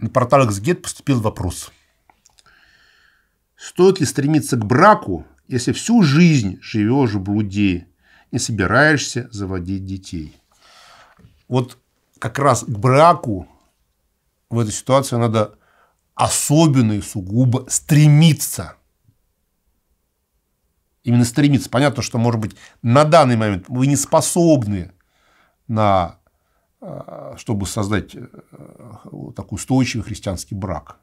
на портал Xget поступил вопрос. Стоит ли стремиться к браку, если всю жизнь живешь в блуде и собираешься заводить детей? Вот как раз к браку в этой ситуации надо особенно и сугубо стремиться. Именно стремиться. Понятно, что, может быть, на данный момент вы не способны на а, чтобы создать э, такой устойчивый христианский брак.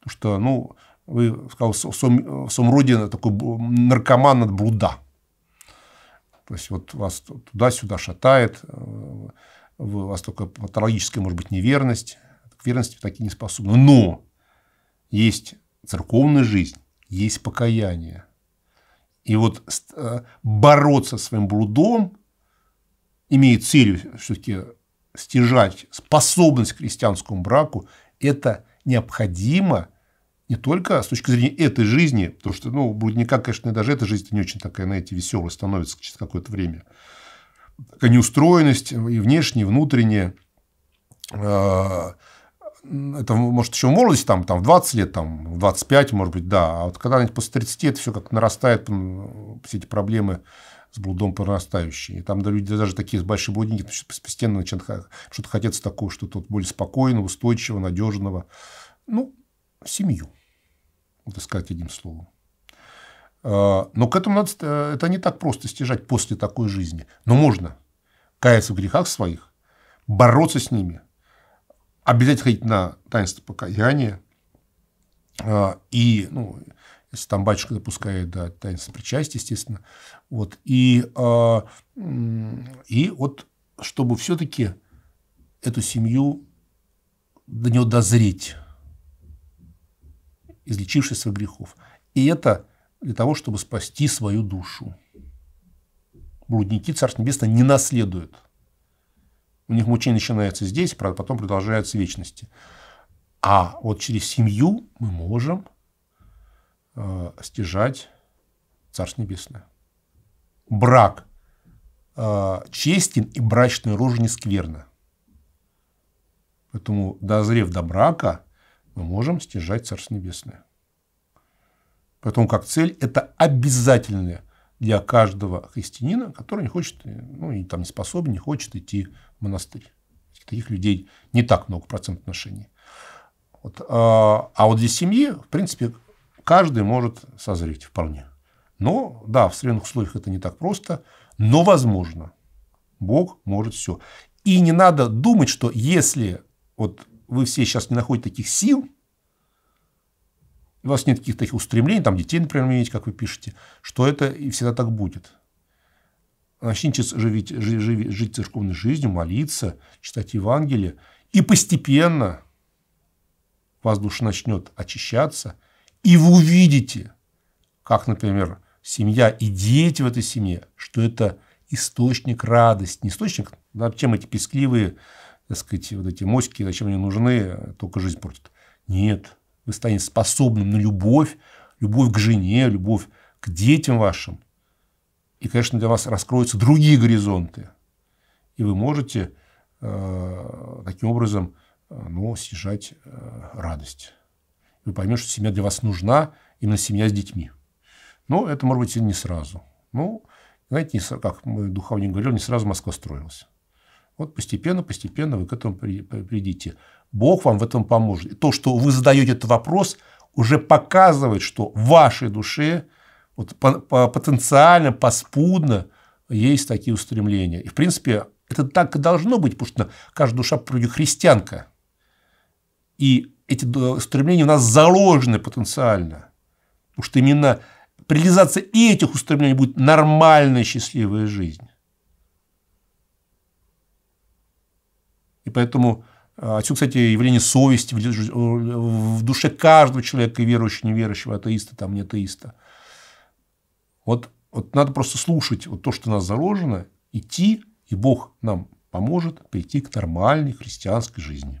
Потому что, ну, вы сказал, в своем роде такой наркоман от блуда. То есть вот вас туда-сюда шатает, э, у вас только патологическая, может быть, неверность. К верности вы такие не способны. Но есть церковная жизнь, есть покаяние. И вот э, бороться своим блудом, имеет целью все-таки стяжать способность к крестьянскому браку, это необходимо не только с точки зрения этой жизни, потому что, ну, будет никак конечно, даже эта жизнь не очень такая, знаете, веселая становится через какое-то время. Такая неустроенность и внешняя, и внутренняя. А, это, может, еще молодость, там, там, в 20 лет, там, в 25, может быть, да. А вот когда-нибудь после 30 это все как нарастает, все эти проблемы с блудом прорастающий. И там да люди даже такие с большими блудники постепенно начинают что-то хотеться такого, что тут более спокойного, устойчивого, надежного. Ну, семью, вот сказать одним словом. А, но к этому надо, э, это не так просто стяжать после такой жизни. Но можно каяться в грехах своих, бороться с ними, обязательно ходить на таинство покаяния а, и ну, если там батюшка допускает да, таинства причастия, естественно. Вот. И, э, и вот чтобы все-таки эту семью до нее дозреть, излечившись от грехов. И это для того, чтобы спасти свою душу. Блудники Царство Небесное не наследуют. У них мучение начинается здесь, правда, потом продолжается в вечности. А вот через семью мы можем – э, стяжать Царство Небесное. Брак э, честен и брачное рожа не скверно. Поэтому, дозрев до брака, мы можем стяжать Царство Небесное. Поэтому как цель это обязательное для каждого христианина, который не хочет, ну и там не способен, не хочет идти в монастырь. Таких людей не так много процент отношений. Вот, э, а вот для семьи, в принципе, каждый может созреть вполне. Но, да, в современных условиях это не так просто, но возможно. Бог может все. И не надо думать, что если вот вы все сейчас не находите таких сил, у вас нет каких таких устремлений, там детей, например, иметь, как вы пишете, что это и всегда так будет. Начните жить, жить, жить церковной жизнью, молиться, читать Евангелие, и постепенно воздуш начнет очищаться – и вы увидите, как, например, семья и дети в этой семье, что это источник радости, не источник, да, чем эти пескливые, так сказать, вот эти моськи, зачем они нужны, только жизнь портят. Нет, вы станете способным на любовь, любовь к жене, любовь к детям вашим. И, конечно, для вас раскроются другие горизонты. И вы можете э, таким образом э, ну, снижать э, радость вы поймете, что семья для вас нужна, именно семья с детьми. Но ну, это, может быть, и не сразу. Ну, знаете, не, как мы духовник говорил, не сразу Москва строилась. Вот постепенно, постепенно вы к этому придите. Бог вам в этом поможет. И то, что вы задаете этот вопрос, уже показывает, что в вашей душе вот, по, по, потенциально, поспудно есть такие устремления. И, в принципе, это так и должно быть, потому что каждая душа, вроде христианка. И эти э, устремления у нас заложены потенциально. Потому что именно реализация этих устремлений будет нормальная счастливая жизнь. И поэтому э, отсюда, кстати, явление совести в душе каждого человека, верующего, неверующего, атеиста, там, не атеиста. Вот, вот надо просто слушать вот то, что у нас заложено, идти, и Бог нам поможет прийти к нормальной христианской жизни.